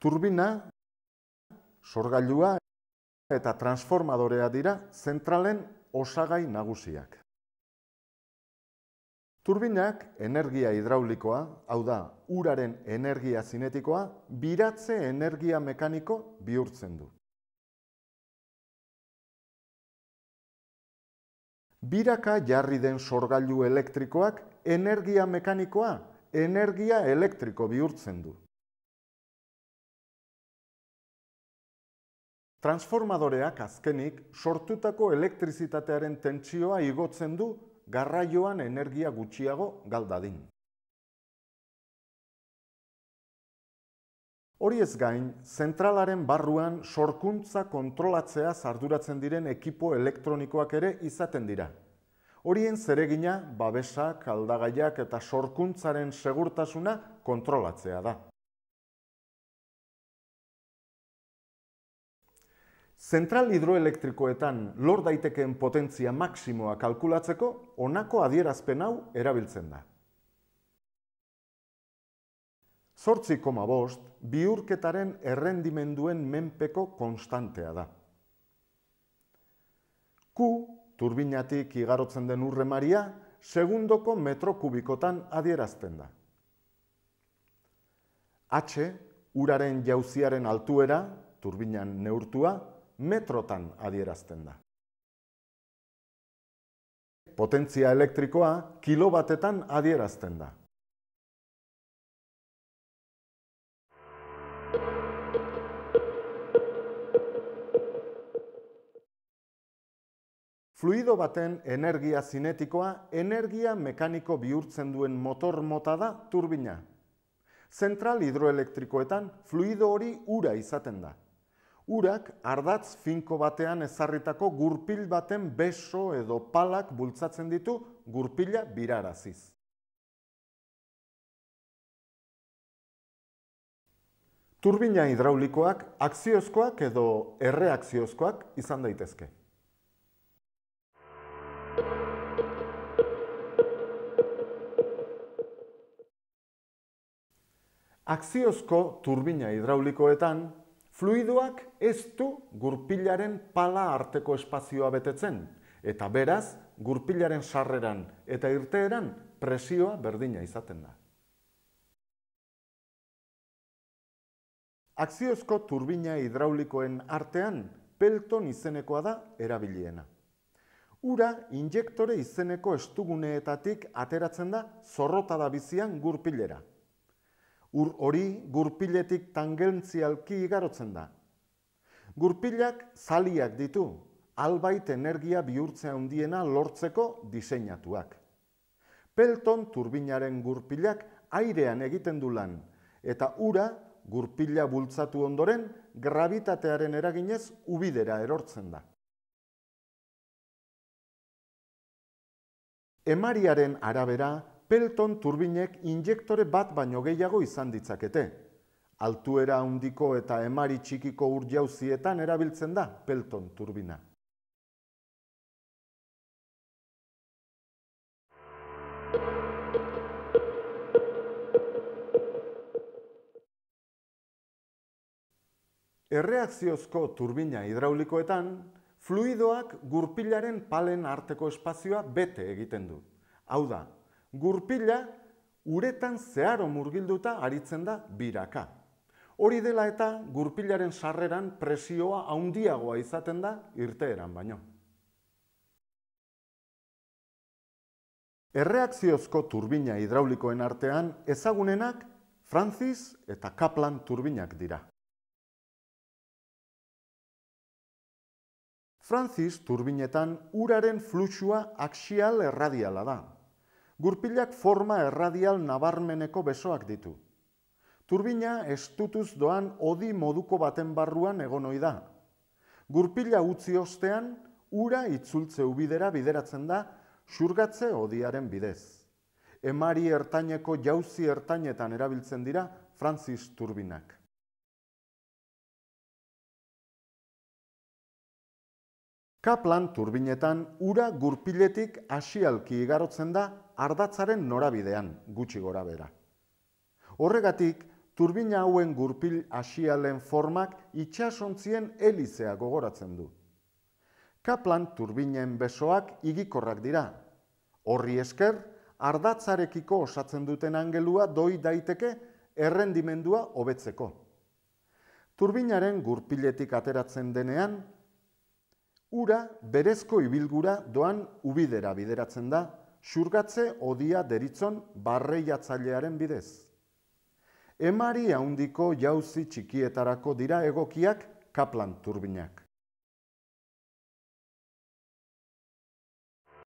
turbina, sorgailua eta transformadorea dira zentralen osagai nagusiak. Turbinak energia hidraulikoa, hau da, uraren energia zinetikoa, biratze energia mekaniko bihurtzen du. Biraka jarri den sorgailu elektrikoak energia mekanikoa, energia elektriko bihurtzen du. Transformadoreak azkenik sortutako elektrizitatearen tentsioa igotzen du garraioan energia gutxiago galdadin. Hori ez gain, zentralaren barruan sorkuntza kontrolatzea zarduratzen diren ekipo elektronikoak ere izaten dira. Horien zeregina, babesak, aldagaiak eta sorkuntzaren segurtasuna kontrolatzea da. Zentral hidroelektrikoetan lor daitekeen potentzia maksimoa kalkulatzeko honako adierazpen hau erabiltzen da. Zortzi koma bost, biurketaren errendimenduen menpeko konstantea da. Q, turbinatik igarotzen den urremaria, segundoko metro kubikotan adierazten da. H, uraren jauziaren altuera, turbinan neurtua, metrotan adierazten da. Potentzia elektrikoa kilobatetan adierazten da. Fluido baten energia zinetikoa energia mekaniko bihurtzen duen motor mota da turbina. Zentral hidroelektrikoetan fluido hori ura izaten da. Urak ardatz finko batean ezarritako gurpil baten beso edo palak bultzatzen ditu gurpila biraraziz. Turbina hidraulikoak akziozkoak edo erreakziozkoak izan daitezke. Akziozko turbina hidraulikoetan Fluidoak ez du gurpilaren pala arteko espazioa betetzen, eta beraz, gurpilaren sarreran eta irteeran presioa berdina izaten da. Akziozko turbina hidraulikoen artean, pelton izenekoa da erabiliena. Ura, injektore izeneko estuguneetatik ateratzen da zorrotada bizian gurpilera, ur hori gurpiletik tangentzialki igarotzen da. Gurpilak zaliak ditu, albait energia bihurtzea handiena lortzeko diseinatuak. Pelton turbinaren gurpilak airean egiten du lan, eta ura gurpila bultzatu ondoren gravitatearen eraginez ubidera erortzen da. Emariaren arabera, pelton turbinek injektore bat baino gehiago izan ditzakete. Altuera handiko eta emari txikiko ur erabiltzen da pelton turbina. Erreakziozko turbina hidraulikoetan, fluidoak gurpilaren palen arteko espazioa bete egiten du. Hau da, gurpila uretan zeharo murgilduta aritzen da biraka. Hori dela eta gurpilaren sarreran presioa haundiagoa izaten da irteeran baino. Erreakziozko turbina hidraulikoen artean ezagunenak Francis eta Kaplan turbinak dira. Francis turbinetan uraren fluxua axial erradiala da, gurpilak forma erradial nabarmeneko besoak ditu. Turbina estutuz doan odi moduko baten barruan egon ohi da. Gurpila utzi ostean, ura itzultze ubidera bideratzen da, xurgatze odiaren bidez. Emari ertaineko jauzi ertainetan erabiltzen dira Francis Turbinak. Kaplan turbinetan ura gurpiletik hasialki igarotzen da ardatzaren norabidean gutxi gora bera. Horregatik, turbina hauen gurpil asialen formak itxasontzien elizea gogoratzen du. Kaplan turbinen besoak igikorrak dira. Horri esker, ardatzarekiko osatzen duten angelua doi daiteke errendimendua hobetzeko. Turbinaren gurpiletik ateratzen denean, Ura berezko ibilgura doan ubidera bideratzen da, xurgatze odia deritzon barreiatzailearen bidez. Emari haundiko jauzi txikietarako dira egokiak kaplan turbinak.